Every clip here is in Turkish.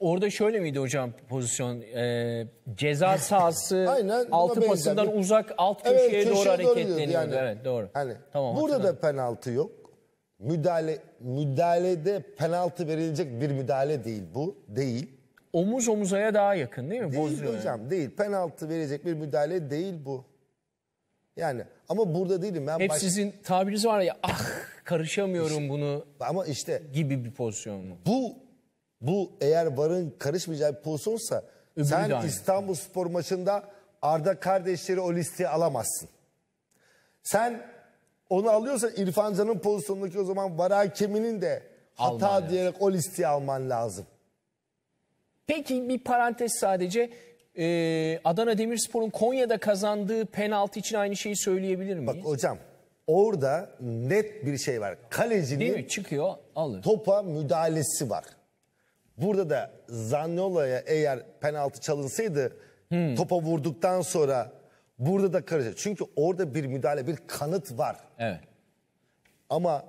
Orada şöyle miydi hocam pozisyon? E, ceza sahası Aynen, altı pasından uzak alt köşeye evet, doğru köşeye doğru hareketleniyordu. yani. Evet doğru. Hani tamam, burada hatırladım. da penaltı yok. Müdahale müdahalede penaltı verilecek bir müdahale değil bu. Değil. Omuz omuzaya daha yakın değil mi? Değil Bozuyor hocam yani. değil. Penaltı verecek bir müdahale değil bu. Yani ama burada değilim ben. Hep baş... sizin tabiriniz var ya ah karışamıyorum işte, bunu ama işte gibi bir pozisyon mu? Bu bu eğer VAR'ın karışmayacağı bir pozisyonsa Öbürü sen İstanbul Spor maçında Arda kardeşleri o listeyi alamazsın. Sen onu alıyorsan İrfan Can'ın pozisyonundaki o zaman VAR hakeminin de hata Alman diyerek o listeyi alman lazım. Peki bir parantez sadece. Ee, Adana Demirspor'un Konya'da kazandığı penaltı için aynı şeyi söyleyebilir miyiz? Bak hocam orada net bir şey var. Kalecinin Değil mi? Çıkıyor alır. topa müdahalesi var. Burada da Zaniola'ya eğer penaltı çalınsaydı hmm. topa vurduktan sonra burada da karışır. Çünkü orada bir müdahale, bir kanıt var. Evet. Ama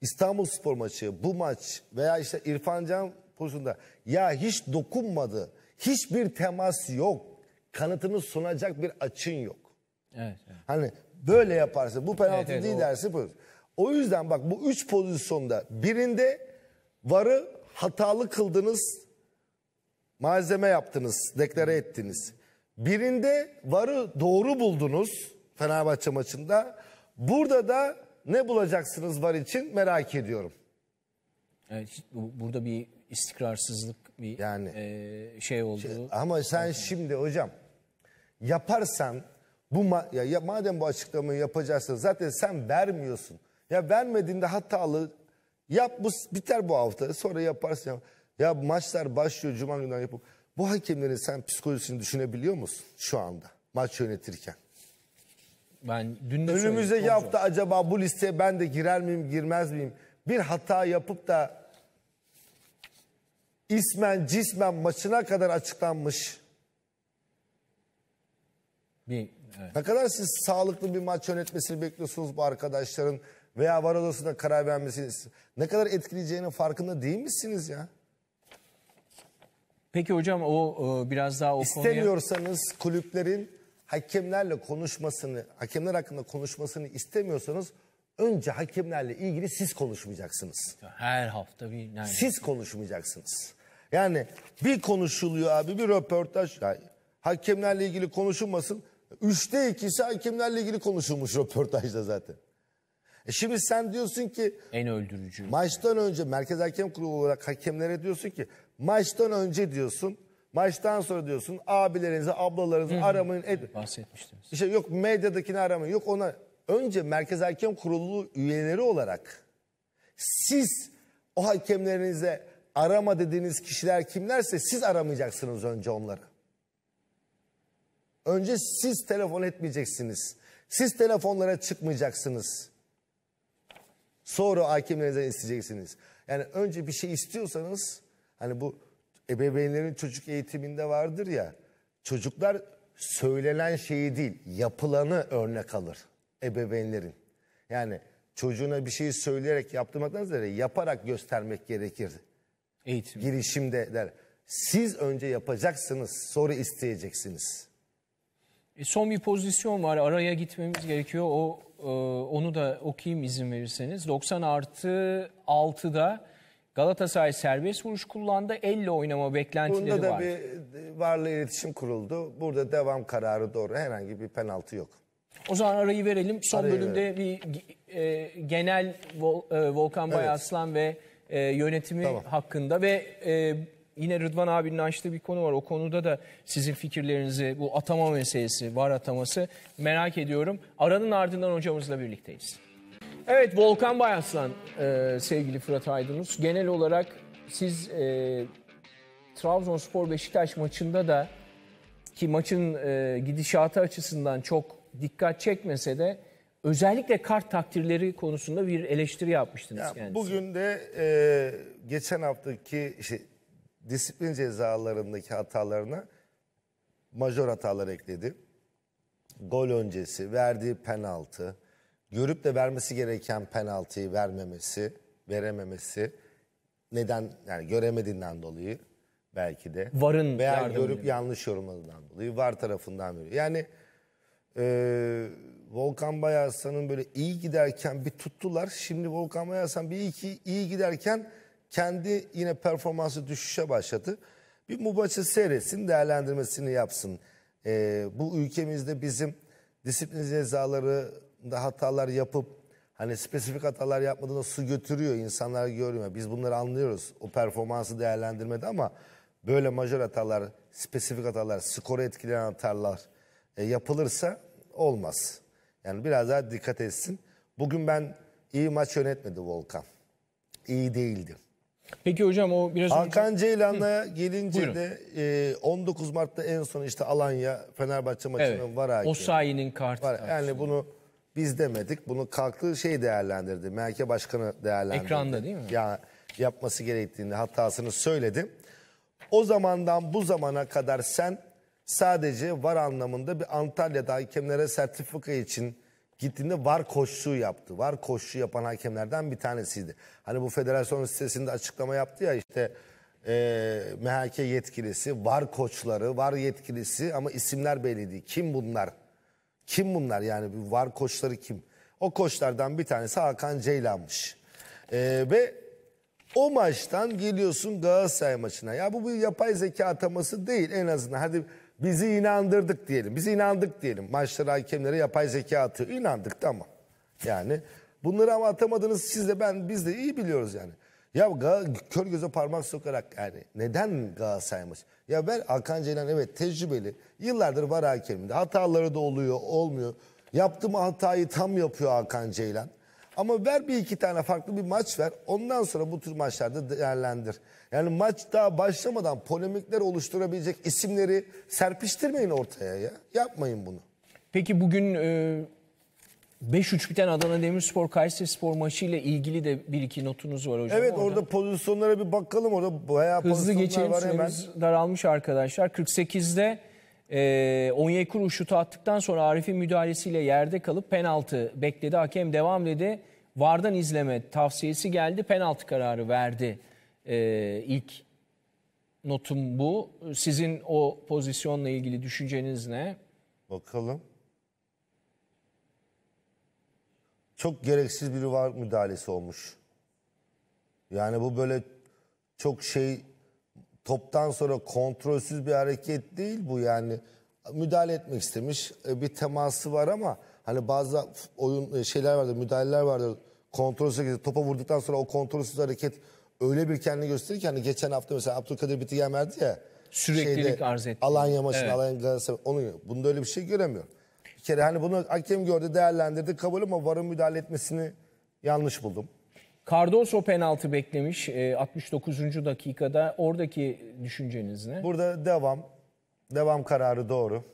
İstanbul Spor maçı, bu maç veya işte İrfan Can pozisyonunda ya hiç dokunmadı, hiçbir temas yok. Kanıtını sunacak bir açın yok. Evet, evet. Hani böyle yaparsa bu penaltı evet, evet, değil o... dersi. O yüzden bak bu üç pozisyonda birinde varı hatalı kıldınız, malzeme yaptınız, deklare ettiniz. Birinde varı doğru buldunuz Fenerbahçe maçında. Burada da ne bulacaksınız var için merak ediyorum. Evet, burada bir istikrarsızlık bir yani e, şey oldu. Şey, ama sen evet. şimdi hocam yaparsan bu ma ya, ya madem bu açıklamayı yapacaksın zaten sen vermiyorsun. Ya vermediğinde hatalı Yap bu biter bu hafta. Sonra yaparsın. Ya, ya maçlar başlıyor cuma günden yapıp. Bu hakemlerin sen psikolojisini düşünebiliyor musun şu anda maç yönetirken? Ben dün de Önümüzdeki hafta olacak. acaba bu listeye ben de girer miyim girmez miyim? Bir hata yapıp da ismen cismen maçına kadar açıklanmış. Bir, evet. Ne kadar siz sağlıklı bir maç yönetmesini bekliyorsunuz bu arkadaşların? veya var odasında karar vermesiniz ne kadar etkileyeceğinin farkında değil misiniz ya? Peki hocam o e, biraz daha o İstemiyorsanız kulüplerin hakemlerle konuşmasını, hakemler hakkında konuşmasını istemiyorsanız önce hakemlerle ilgili siz konuşmayacaksınız. her hafta bir neredeyse. Siz konuşmayacaksınız. Yani bir konuşuluyor abi bir röportaj. Ya, hakemlerle ilgili konuşulmasın. Üçte ikisi hakemlerle ilgili konuşulmuş röportajda zaten. E şimdi sen diyorsun ki en öldürücü. Maçtan önce Merkez Hakem Kurulu olarak hakemlere diyorsun ki maçtan önce diyorsun Maçtan sonra diyorsun abilerinizi, ablalarınızı aramayın. Et. Bahsetmiştiniz. İşte yok medyadakini aramayın. Yok ona önce Merkez Hakem Kurulu üyeleri olarak siz o hakemlerinize arama dediğiniz kişiler kimlerse siz aramayacaksınız önce onları. Önce siz telefon etmeyeceksiniz. Siz telefonlara çıkmayacaksınız. Sonra hakimlerinizden isteyeceksiniz. Yani önce bir şey istiyorsanız hani bu ebeveynlerin çocuk eğitiminde vardır ya. Çocuklar söylenen şeyi değil yapılanı örnek alır ebeveynlerin. Yani çocuğuna bir şeyi söyleyerek yaptırmaktan ziyade yaparak göstermek gerekir. Eğitim. Girişimde der. Siz önce yapacaksınız sonra isteyeceksiniz. E son bir pozisyon var araya gitmemiz gerekiyor. O ee, onu da okuyayım izin verirseniz. 90 artı 6'da Galatasaray serbest vuruş kullandı. Elle oynama beklentileri var. Bunda da bir e, varlı iletişim kuruldu. Burada devam kararı doğru. Herhangi bir penaltı yok. O zaman arayı verelim. Son arayı bölümde verelim. bir e, genel Vol, e, Volkan Bayaslan evet. ve e, yönetimi tamam. hakkında ve e, yine Rıdvan abinin açtığı bir konu var. O konuda da sizin fikirlerinizi, bu atama meselesi, var ataması merak ediyorum. Aranın ardından hocamızla birlikteyiz. Evet Volkan Bayaslan e, sevgili Fırat Aydınus. Genel olarak siz e, Trabzonspor Beşiktaş maçında da ki maçın e, gidişatı açısından çok dikkat çekmese de özellikle kart takdirleri konusunda bir eleştiri yapmıştınız ya, Bugün de e, geçen haftaki işte disiplin cezalarındaki hatalarına major hatalar ekledi. Gol öncesi, verdiği penaltı, görüp de vermesi gereken penaltıyı vermemesi, verememesi neden yani göremediğinden dolayı belki de varın veya görüp mi? yanlış yorumladığından dolayı var tarafından veriyor. Yani e, Volkan Bayarsan'ın böyle iyi giderken bir tuttular. Şimdi Volkan Bayarsan bir iki iyi giderken kendi yine performansı düşüşe başladı. Bir Mubaş'ı seyretsin, değerlendirmesini yapsın. E, bu ülkemizde bizim disiplin cezalarında hatalar yapıp hani spesifik hatalar yapmadığında su götürüyor. insanlar görüyor. Biz bunları anlıyoruz. O performansı değerlendirmedi ama böyle majör hatalar, spesifik hatalar, skoru etkileyen hatalar e, yapılırsa olmaz. Yani biraz daha dikkat etsin. Bugün ben iyi maç yönetmedi Volkan. İyi değildi. Peki hocam o biraz Hakan önce... Ceylan'a gelince Buyurun. de e, 19 Mart'ta en son işte Alanya Fenerbahçe maçının evet. var hakemi. O sayının kartı. Var. Yani bunu biz demedik. Bunu kalktı şey değerlendirdi. Merke Başkanı değerlendirdi. Ekranda değil mi? yani yapması gerektiğini hatasını söyledim. O zamandan bu zamana kadar sen sadece var anlamında bir Antalya'da hakemlere sertifika için gittiğinde var koşu yaptı. Var koşu yapan hakemlerden bir tanesiydi. Hani bu federasyon sitesinde açıklama yaptı ya işte e, MHK yetkilisi, var koçları, var yetkilisi ama isimler belli değil. Kim bunlar? Kim bunlar yani bu var koçları kim? O koçlardan bir tanesi Hakan Ceylan'mış. E, ve o maçtan geliyorsun Galatasaray maçına. Ya bu bir yapay zeka ataması değil en azından. Hadi Bizi inandırdık diyelim. Bizi inandık diyelim. Maçlara hakemlere yapay zeka atıyor. İnandık tamam. Yani bunları ama atamadınız siz de ben biz de iyi biliyoruz yani. Ya kör göze parmak sokarak yani neden Galatasaray maçı? Ya ben Hakan Ceylan evet tecrübeli. Yıllardır var hakeminde. Hataları da oluyor olmuyor. Yaptı hatayı tam yapıyor Hakan Ceylan. Ama ver bir iki tane farklı bir maç ver. Ondan sonra bu tür maçlarda değerlendir. Yani maç daha başlamadan polemikler oluşturabilecek isimleri serpiştirmeyin ortaya ya. Yapmayın bunu. Peki bugün e, 5-3 biten Adana Demirspor Kayseri Spor maçı ile ilgili de bir iki notunuz var hocam. Evet orada, orada pozisyonlara bir bakalım orada bayağı Hızlı pozisyonlar geçelim var hemen. daralmış arkadaşlar. 48'de e, Onyekuru şutu attıktan sonra Arif'in müdahalesiyle yerde kalıp penaltı bekledi. Hakem devam dedi. Vardan izleme tavsiyesi geldi. Penaltı kararı verdi. E, ilk notum bu. Sizin o pozisyonla ilgili düşünceniz ne? Bakalım. Çok gereksiz bir var müdahalesi olmuş. Yani bu böyle çok şey toptan sonra kontrolsüz bir hareket değil bu yani. Müdahale etmek istemiş. E, bir teması var ama hani bazı oyun e, şeyler vardır, müdahaleler vardır. Kontrolsüz topa vurduktan sonra o kontrolsüz hareket öyle bir kendini gösterir ki hani geçen hafta mesela Abdülkadir Bitigen verdi ya. Süreklilik şeyde, arz etti. Alanya maçını, evet. Alanya Galatasaray. Onu, bunda öyle bir şey göremiyor Bir kere hani bunu hakem gördü, değerlendirdi, kabul ama varın müdahale etmesini yanlış buldum. Cardoso penaltı beklemiş e, 69. dakikada. Oradaki düşünceniz ne? Burada devam. Devam kararı doğru.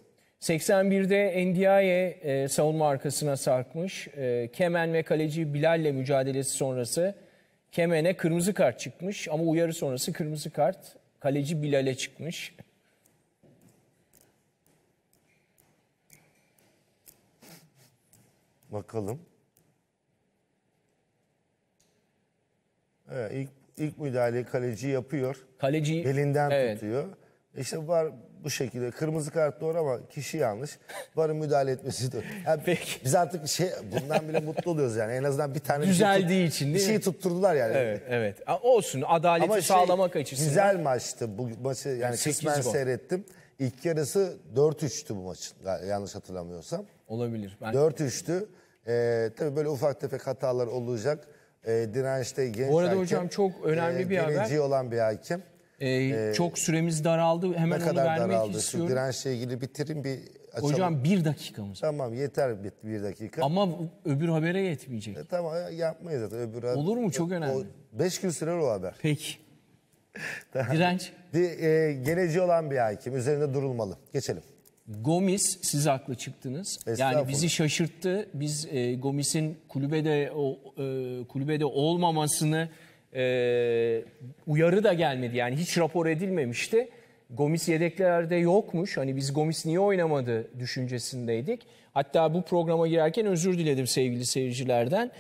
81'de Ndiaye e, savunma arkasına sarkmış. E, Kemen ve kaleci Bilal'le mücadelesi sonrası Kemen'e kırmızı kart çıkmış ama uyarı sonrası kırmızı kart kaleci Bilal'e çıkmış. Bakalım. Evet, ilk, ilk müdahaleyi kaleci yapıyor. Kaleci Belinden evet. tutuyor. İşte var bu şekilde. Kırmızı kart doğru ama kişi yanlış. Varın müdahale etmesi de. Yani Peki. Biz artık şey bundan bile mutlu oluyoruz yani. En azından bir tane Düzeldiği bir şey, için, değil bir şey tutturdular yani. Evet, evet. Olsun adaleti ama şey, sağlamak şey, açısından. Güzel maçtı. Bu maçı yani, yani kısmen seyrettim. İlk yarısı 4-3'tü bu maçın. yanlış hatırlamıyorsam. Olabilir. Ben... 4-3'tü. Ee, tabii böyle ufak tefek hatalar olacak e, dirençte genç Bu arada hakim, hocam e, çok önemli e, bir haber. olan bir hakim. E, ee, çok süremiz daraldı. Hemen onu vermek daraldı? istiyorum. Şu dirençle ilgili bitirin bir açalım. Hocam bir dakikamız. Tamam yeter bir, bir dakika. Ama öbür habere yetmeyecek. E, tamam e, yapmayız zaten. Öbür Olur mu? Çok önemli. O, beş gün sürer o haber. Peki. Direnç. Di, e, geleceği olan bir hakim. Üzerinde durulmalı. Geçelim. Gomis siz haklı çıktınız. Yani bizi şaşırttı. Biz e, Gomis'in kulübede o e, kulübede olmamasını e, uyarı da gelmedi. Yani hiç rapor edilmemişti. Gomis yedeklerde yokmuş. Hani biz Gomis niye oynamadı düşüncesindeydik. Hatta bu programa girerken özür diledim sevgili seyircilerden.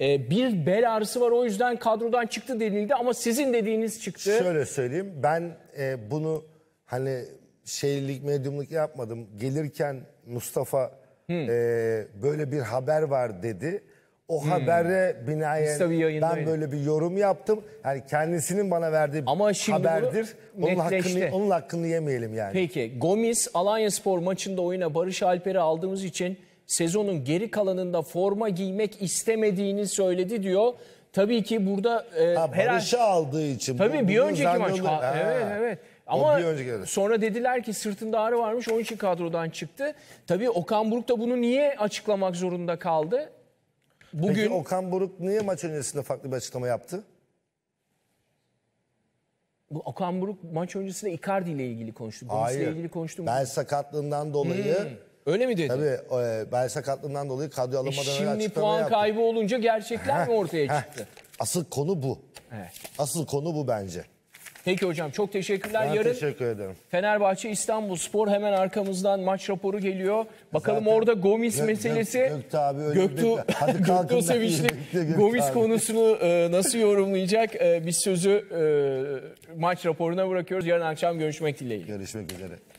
E, bir bel ağrısı var o yüzden kadrodan çıktı denildi ama sizin dediğiniz çıktı. Şöyle söyleyeyim ben e, bunu hani şeylik medyumluk yapmadım. Gelirken Mustafa e, böyle bir haber var dedi. O habere binaen ben böyle bir yorum yaptım. Yani kendisinin bana verdiği Ama şimdi haberdir. Onun hakkını, onun hakkını yemeyelim yani. Peki Gomis Spor maçında oyuna Barış Alper'i aldığımız için sezonun geri kalanında forma giymek istemediğini söyledi diyor. Tabii ki burada e, Ha, herhalde aldığı için. Tabii bir önceki maç. Ha, Ha. Evet evet. Ama bir önceki yarı. sonra dediler ki sırtında ağrı varmış onun için kadrodan çıktı. Tabii Okan Buruk da bunu niye açıklamak zorunda kaldı? Bugün Peki Okan Buruk niye maç öncesinde farklı bir açıklama yaptı? Bu Okan Buruk maç öncesinde Icardi ile ilgili konuştu. Hayır. Ile ilgili konuştu. mu? Bel sakatlığından dolayı Hmm. Öyle mi dedi? Tabii e, bel sakatlığından dolayı kadro E alınmadan önce şimdi puan yaptı. kaybı olunca gerçekler mi ortaya çıktı? Asıl konu bu. Evet. Asıl konu bu bence. Peki hocam çok teşekkürler. Ben Yarın teşekkür ederim. Fenerbahçe İstanbul Spor hemen arkamızdan maç raporu geliyor. Bakalım Zaten orada Gomis Gök, meselesi. Göktuğ abi öyle Göktuğ, Hadi Göktuğ Sevinçli Gomis abi. konusunu e, nasıl yorumlayacak e, biz sözü e, maç raporuna bırakıyoruz. Yarın akşam görüşmek dileğiyle. Görüşmek üzere.